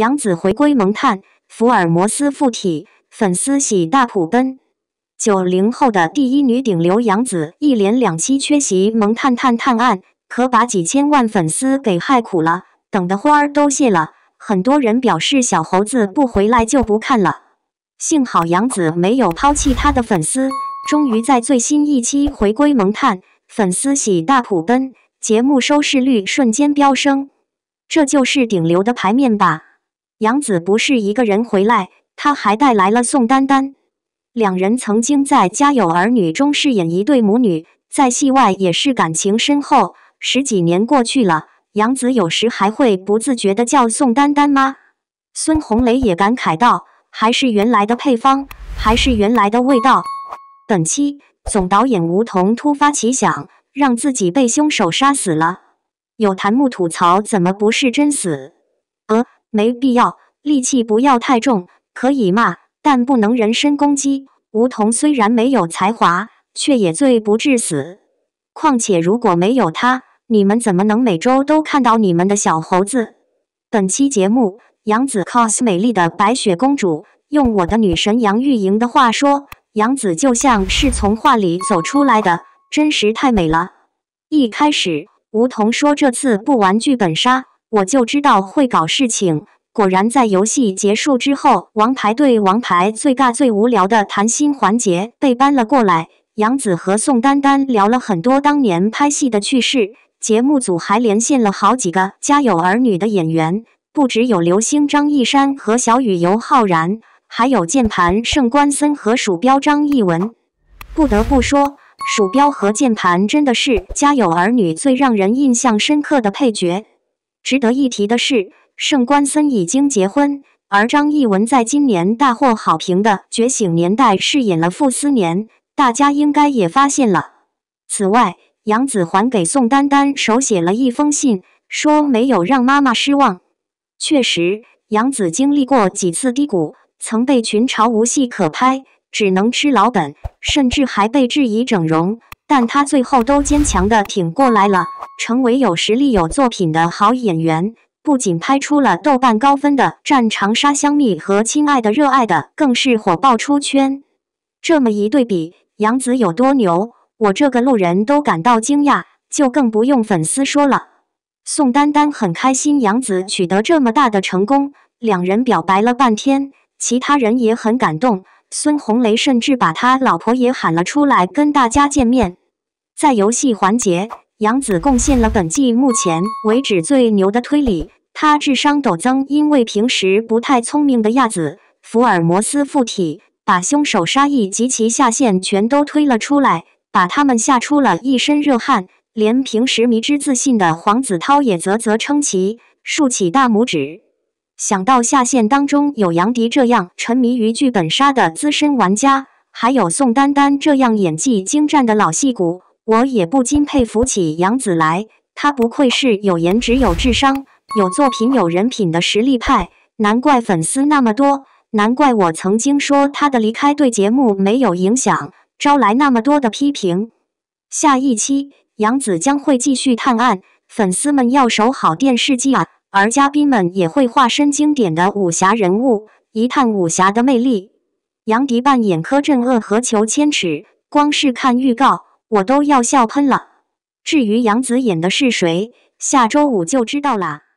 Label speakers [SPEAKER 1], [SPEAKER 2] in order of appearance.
[SPEAKER 1] 杨紫回归《萌探》，福尔摩斯附体，粉丝喜大普奔。九零后的第一女顶流杨紫一连两期缺席《萌探探探案》，可把几千万粉丝给害苦了，等的花儿都谢了。很多人表示：“小猴子不回来就不看了。”幸好杨紫没有抛弃他的粉丝，终于在最新一期回归《萌探》，粉丝喜大普奔，节目收视率瞬间飙升。这就是顶流的牌面吧。杨子不是一个人回来，他还带来了宋丹丹。两人曾经在《家有儿女》中饰演一对母女，在戏外也是感情深厚。十几年过去了，杨子有时还会不自觉地叫宋丹丹妈。孙红雷也感慨道：“还是原来的配方，还是原来的味道。”本期总导演吴彤突发奇想，让自己被凶手杀死了。有檀木吐槽：“怎么不是真死？”呃。没必要，戾气不要太重，可以骂，但不能人身攻击。梧桐虽然没有才华，却也罪不至死。况且如果没有他，你们怎么能每周都看到你们的小猴子？本期节目，杨紫 cos 美丽的白雪公主，用我的女神杨钰莹的话说，杨紫就像是从画里走出来的，真实太美了。一开始，梧桐说这次不玩剧本杀。我就知道会搞事情，果然在游戏结束之后，王牌对王牌最尬最无聊的谈心环节被搬了过来。杨紫和宋丹丹聊了很多当年拍戏的趣事，节目组还连线了好几个《家有儿女》的演员，不只有刘星、张一山和小雨、尤浩然，还有键盘、圣关森和鼠标张艺文。不得不说，鼠标和键盘真的是《家有儿女》最让人印象深刻的配角。值得一提的是，盛关森已经结婚，而张艺文在今年大获好评的《觉醒年代》饰演了傅斯年，大家应该也发现了。此外，杨子还给宋丹丹手写了一封信，说没有让妈妈失望。确实，杨子经历过几次低谷，曾被群嘲无戏可拍，只能吃老本，甚至还被质疑整容。但他最后都坚强的挺过来了，成为有实力、有作品的好演员。不仅拍出了豆瓣高分的《战长沙》《香蜜》和《亲爱的热爱的》，更是火爆出圈。这么一对比，杨紫有多牛，我这个路人都感到惊讶，就更不用粉丝说了。宋丹丹很开心杨紫取得这么大的成功，两人表白了半天，其他人也很感动。孙红雷甚至把他老婆也喊了出来，跟大家见面。在游戏环节，杨子贡献了本季目前为止最牛的推理。他智商陡增，因为平时不太聪明的亚子，福尔摩斯附体，把凶手杀意及其下线全都推了出来，把他们吓出了一身热汗。连平时迷之自信的黄子韬也啧啧称奇，竖起大拇指。想到下线当中有杨迪这样沉迷于剧本杀的资深玩家，还有宋丹丹这样演技精湛的老戏骨。我也不禁佩服起杨子来，他不愧是有颜值、有智商、有作品、有人品的实力派，难怪粉丝那么多，难怪我曾经说他的离开对节目没有影响，招来那么多的批评。下一期杨子将会继续探案，粉丝们要守好电视机啊！而嘉宾们也会化身经典的武侠人物，一探武侠的魅力。杨迪扮演柯镇恶和裘千尺，光是看预告。我都要笑喷了！至于杨紫演的是谁，下周五就知道啦。